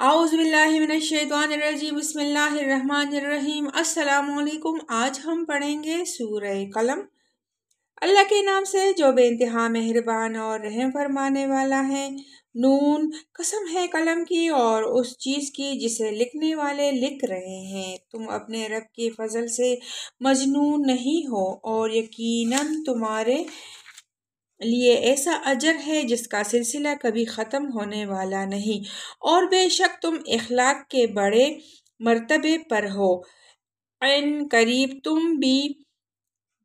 बिस्मिल्लाहिर्रहमानिर्रहीम बसमीम आज हम पढ़ेंगे सूर कलम अल्लाह के नाम से जो बेानतहा मेहरबान और रहम फरमाने वाला है नून कसम है कलम की और उस चीज़ की जिसे लिखने वाले लिख रहे हैं तुम अपने रब की फजल से मजनून नहीं हो और यकीनन तुम्हारे लिए ऐसा अजर है जिसका सिलसिला कभी ख़त्म होने वाला नहीं और बेशक तुम इखलाक के बड़े मर्तबे पर हो इन करीब तुम भी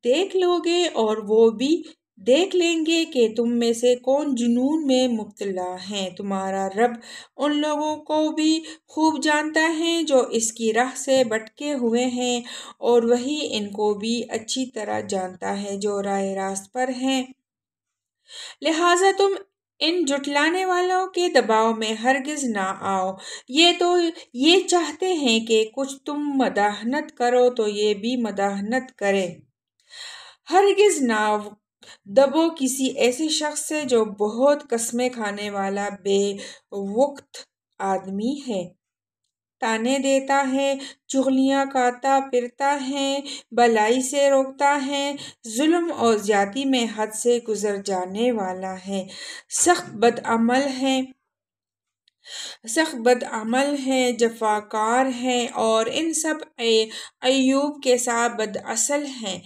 देख लोगे और वो भी देख लेंगे कि तुम में से कौन जुनून में मुबतला हैं तुम्हारा रब उन लोगों को भी खूब जानता है जो इसकी राह से भटके हुए हैं और वही इनको भी अच्छी तरह जानता है जो राय रास्त पर हैं लिहाजा तुम इन जुटलाने वालों के दबाव में हरगिज़ ना आओ ये तो ये चाहते हैं कि कुछ तुम मदाहनत करो तो ये भी मदाहनत करें हरगिज़ ना दबो किसी ऐसे शख्स से जो बहुत कस्में खाने वाला बेवक्त आदमी है ताने देता है चुगलियाँ काता फिरता है भलाई से रोकता है जुल्म और ज्याति में हद से गुज़र जाने वाला है सख्त बदअमल है सख्त बदअमल है जफाकार हैं और इन सब अयूब के साथ बदअसल हैं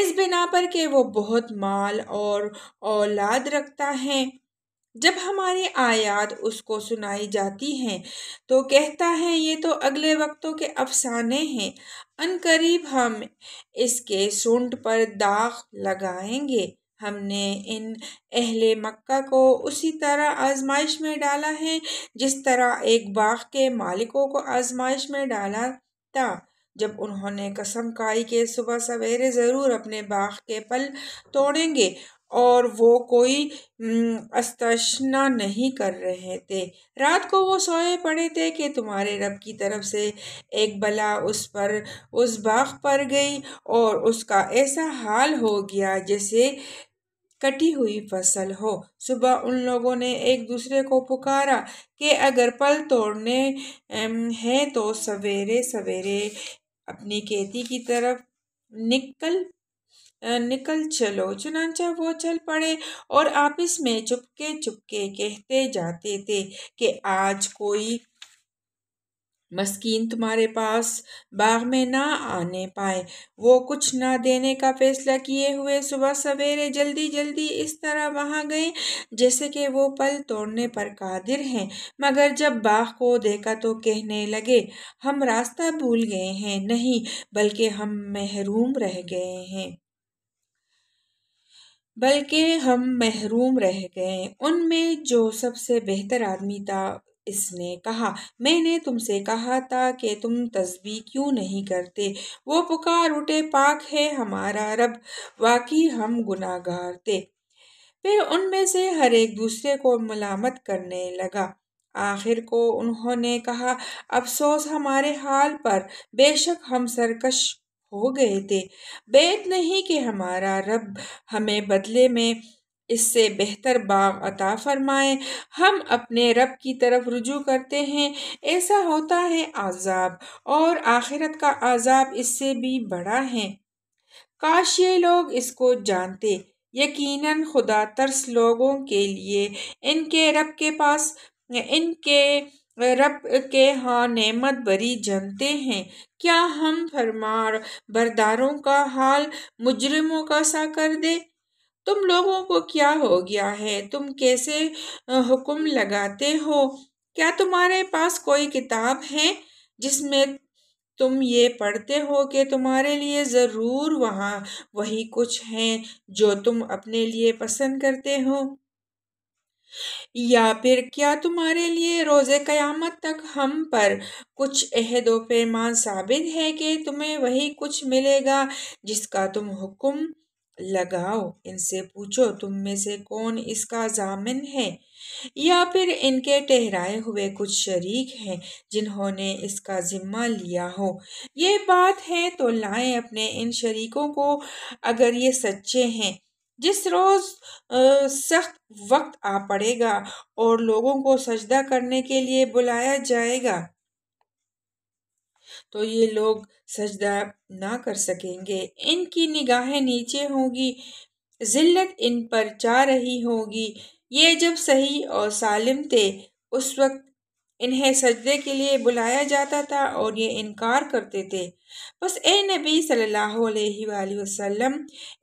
इस बिना पर के वो बहुत माल और औलाद रखता है जब हमारी आयात उसको सुनाई जाती हैं तो कहता है ये तो अगले वक्तों के अफसाने हैं अनकरीब हम इसके सूंड पर दाग लगाएंगे हमने इन अहले मक्का को उसी तरह आजमाइश में डाला है जिस तरह एक बाग के मालिकों को आजमाइश में डाला था जब उन्होंने कसम खाई के सुबह सवेरे ज़रूर अपने बाग के पल तोड़ेंगे और वो कोई अस्तना नहीं कर रहे थे रात को वो सोए पड़े थे कि तुम्हारे रब की तरफ से एक बला उस पर उस बाग पर गई और उसका ऐसा हाल हो गया जैसे कटी हुई फसल हो सुबह उन लोगों ने एक दूसरे को पुकारा कि अगर पल तोड़ने हैं तो सवेरे सवेरे अपनी खेती की तरफ निकल निकल चलो चुनाचा वो चल पड़े और आपस में चुपके चुपके कहते जाते थे कि आज कोई मस्किन तुम्हारे पास बाग में ना आने पाए वो कुछ ना देने का फैसला किए हुए सुबह सवेरे जल्दी जल्दी इस तरह वहाँ गए जैसे कि वो पल तोड़ने पर कादिर हैं मगर जब बाग को देखा तो कहने लगे हम रास्ता भूल गए हैं नहीं बल्कि हम महरूम रह गए हैं बल्कि हम महरूम रह गए उनमें जो सबसे बेहतर आदमी था इसने कहा मैंने तुमसे कहा था कि तुम तस्बी क्यों नहीं करते वो पुकार उठे पाक है हमारा रब वाकई हम गुनागार थे फिर उनमें से हर एक दूसरे को मलामत करने लगा आखिर को उन्होंने कहा अफसोस हमारे हाल पर बेशक हम सरकश हो गए थे बैत नहीं कि हमारा रब हमें बदले में इससे बेहतर बाग अता फरमाए हम अपने रब की तरफ रुजू करते हैं ऐसा होता है आज़ाब और आखिरत का आज़ाब इससे भी बड़ा है काश ये लोग इसको जानते यकीनन खुदा तर्स लोगों के लिए इनके रब के पास इनके रब के हाँ नेमत बरी जनते हैं क्या हम फरमार बरदारों का हाल मुजरिमों का सा कर दे तुम लोगों को क्या हो गया है तुम कैसे हुक्म लगाते हो क्या तुम्हारे पास कोई किताब है जिसमें तुम ये पढ़ते हो कि तुम्हारे लिए ज़रूर वहाँ वही कुछ हैं जो तुम अपने लिए पसंद करते हो या फिर क्या तुम्हारे लिए रोज़े क़यामत तक हम पर कुछ व पैमान साबित है कि तुम्हें वही कुछ मिलेगा जिसका तुम हुक्म लगाओ इनसे पूछो तुम में से कौन इसका जामिन है या फिर इनके ठहराए हुए कुछ शरीक हैं जिन्होंने इसका ज़िम्मा लिया हो ये बात है तो लाएं अपने इन शरीकों को अगर ये सच्चे हैं जिस रोज़ सख्त वक्त आ पड़ेगा और लोगों को सजदा करने के लिए बुलाया जाएगा तो ये लोग सजदा ना कर सकेंगे इनकी निगाहें नीचे होंगी जिल्लत इन पर जा रही होगी ये जब सही और सालिम थे उस वक्त इन्हें सजदे के लिए बुलाया जाता था और ये इनकार करते थे बस ए नबी सल्लल्लाहु अलैहि वसल्लम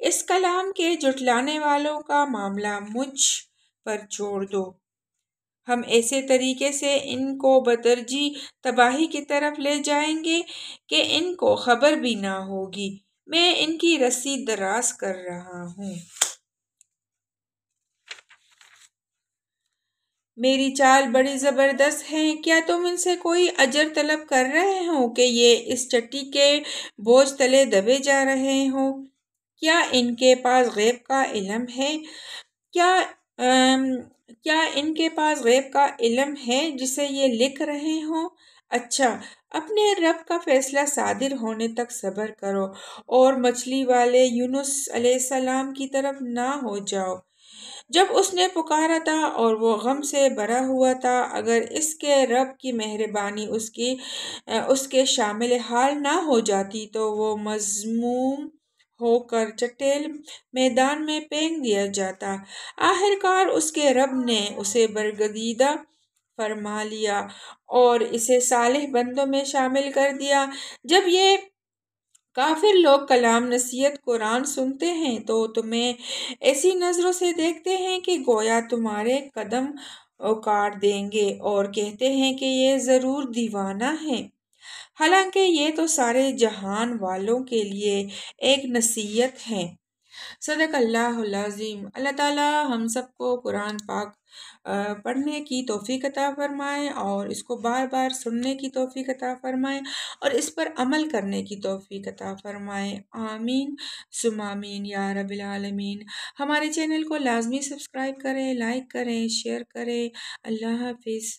इस कलाम के जुटलाने वालों का मामला मुझ पर छोड़ दो हम ऐसे तरीके से इनको बतरजी तबाही की तरफ ले जाएंगे कि इनको खबर भी ना होगी मैं इनकी रस्सी दराज कर रहा हूँ मेरी चाल बड़ी ज़बरदस्त है क्या तुम इनसे कोई अजर तलब कर रहे हो कि ये इस चट्टी के बोझ तले दबे जा रहे हो क्या इनके पास गैब का इलम है क्या आम, क्या इनके पास गैब का इलम है जिसे ये लिख रहे हों अच्छा अपने रब का फैसला सादिर होने तक सब्र करो और मछली वाले यूनुस सलाम की तरफ ना हो जाओ जब उसने पुकारा था और वो गम से भरा हुआ था अगर इसके रब की मेहरबानी उसकी उसके शामिल हाल ना हो जाती तो वो मजमूम होकर चटेल मैदान में पेंग दिया जाता आखिरकार उसके रब ने उसे बरगदीदा फरमा लिया और इसे सालिह बंदों में शामिल कर दिया जब ये काफिर लोग कलाम नसीहत कुरान सुनते हैं तो तुम्हें ऐसी नज़रों से देखते हैं कि गोया तुम्हारे कदम उकाड़ देंगे और कहते हैं कि ये ज़रूर दीवाना है हालांकि ये तो सारे जहान वालों के लिए एक नसीहत है सदकल्लाज़ीम अल्लाह ताला हम सबको कुरान पाक पढ़ने की तोफ़ी अता फ़रमाएँ और इसको बार बार सुनने की तोफ़ी अता फ़रमाएँ और इस पर अमल करने की तोफ़ी अता फ़रमाएँ आमीन सुमामीन या रबालमीन हमारे चैनल को लाजमी सब्सक्राइब करें लाइक करें शेयर करें अल्लाह हाफिज़